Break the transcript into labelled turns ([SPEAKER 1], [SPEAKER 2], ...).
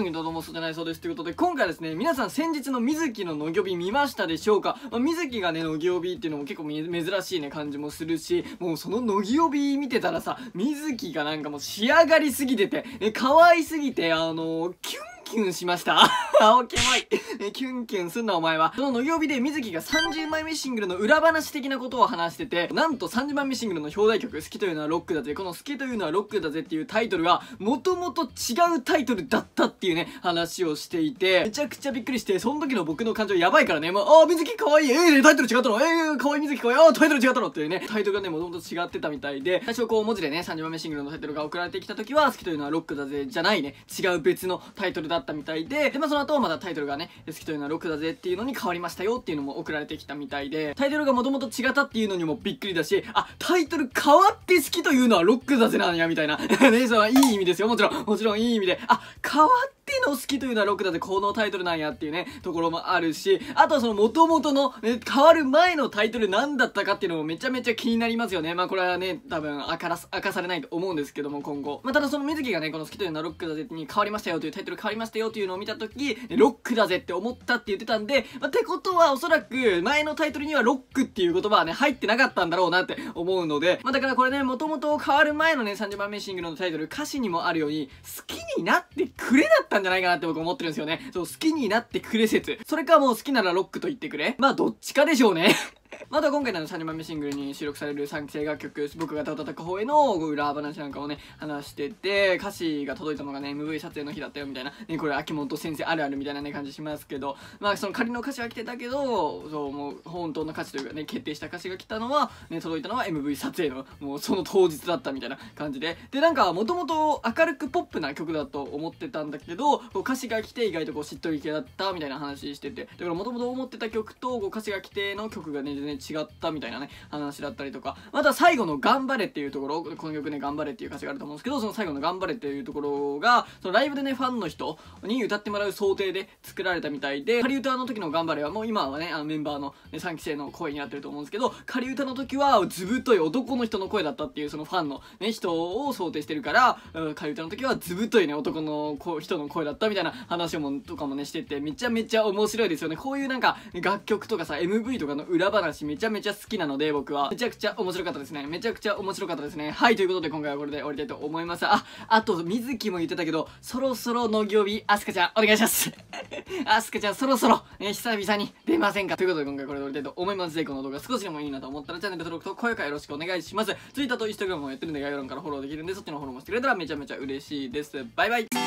[SPEAKER 1] ようども、そうじゃないそうです。ということで、今回ですね、皆さん先日の水木の野行日見ましたでしょうか、まあ、水木がね、野ぎ日っていうのも結構珍しいね、感じもするし、もうその野行日見てたらさ、水木がなんかもう仕上がりすぎてて、ね、可愛すぎて、あのー、キュンキュンしました。顔キモいね、キュンキュンすんなお前は。その乃木帯で水木が30枚目シングルの裏話的なことを話してて、なんと30枚目シングルの表題曲、好きというのはロックだぜ、この好きというのはロックだぜっていうタイトルが、もともと違うタイトルだったっていうね、話をしていて、めちゃくちゃびっくりして、その時の僕の感情やばいからね、も、ま、う、あ、あ、水木かわいい、えー、タイトル違ったの、えー、かわいい水木かわいい、あタイトル違ったのっていうね、タイトルがね、もともと違ってたみたいで、最初こう文字でね、30枚目シングルのタイトルが送られてきた時は、好きというのはロックだぜ、じゃないね、違う別のタイトルだったみたいで、で、まあその後、とまだタイトルがね「好きというのは6だぜ」っていうのに変わりましたよっていうのも送られてきたみたいでタイトルがもともと違ったっていうのにもびっくりだしあタイトル変わって好きというのはロックだぜなんやみたいな ねんはいい意味ですよもちろんもちろんいい意味であ変わっての好きというのはロックだってこのタイトルなんやっていうね、ところもあるし、あとはその元々の、ね、変わる前のタイトル何だったかっていうのもめちゃめちゃ気になりますよね。まあこれはね、多分明か明かされないと思うんですけども、今後。まあただその水木がね、この好きというのはロックだぜに変わりましたよというタイトル変わりましたよというのを見た時ロックだぜって思ったって言ってたんで、まあ、てことはおそらく前のタイトルにはロックっていう言葉はね、入ってなかったんだろうなって思うので、まあだからこれね、もともと変わる前のね、30番メッシングのタイトル、歌詞にもあるように、好きになってくれなったんじゃないかなって僕思ってるんですよね。そう、好きになってくれ説。それかもう好きならロックと言ってくれ。まあ、どっちかでしょうね。また今回の3マ目シングルに収録される3期生楽曲「僕がたたく方へ」の裏話なんかをね話してて歌詞が届いたのがね MV 撮影の日だったよみたいな、ね、これ秋元先生あるあるみたいなね感じしますけどまあその仮の歌詞は来てたけどそうもう本当の歌詞というかね決定した歌詞が来たのは、ね、届いたのは MV 撮影のもうその当日だったみたいな感じででなんかもともと明るくポップな曲だと思ってたんだけど歌詞が来て意外とこうしっとり系だったみたいな話しててだからもともと思ってた曲とこう歌詞が来ての曲がね全然違ったみたいなね、話だったりとか、また最後の頑張れっていうところ、この曲ね、頑張れっていう歌詞があると思うんですけど、その最後の頑張れっていうところが、そのライブでね、ファンの人に歌ってもらう想定で作られたみたいで、仮歌の時の頑張れはもう今はね、あのメンバーの、ね、3期生の声になってると思うんですけど、仮歌の時はずぶとい男の人の声だったっていう、そのファンのね、人を想定してるから、仮歌の時はずぶといね、男の人の声だったみたいな話も、とかもね、してて、めちゃめちゃ面白いですよね。こういうなんか、楽曲とかさ、MV とかの裏話めちゃめちゃ好きなので僕はめちゃくちゃ面白かったですねめちゃくちゃ面白かったですねはいということで今回はこれで終わりたいと思いますああと水木も言ってたけどそろそろ農業日あすかちゃんお願いしますあすかちゃんそろそろ、えー、久々に出ませんかということで今回これで終わりたいと思いますぜこの動画少しでもいいなと思ったらチャンネル登録と高評価よろしくお願いします Twitter と Instagram もやってるんで概要欄からフォローできるんでそっちのフォローもしてくれたらめちゃめちゃ嬉しいですバイバイ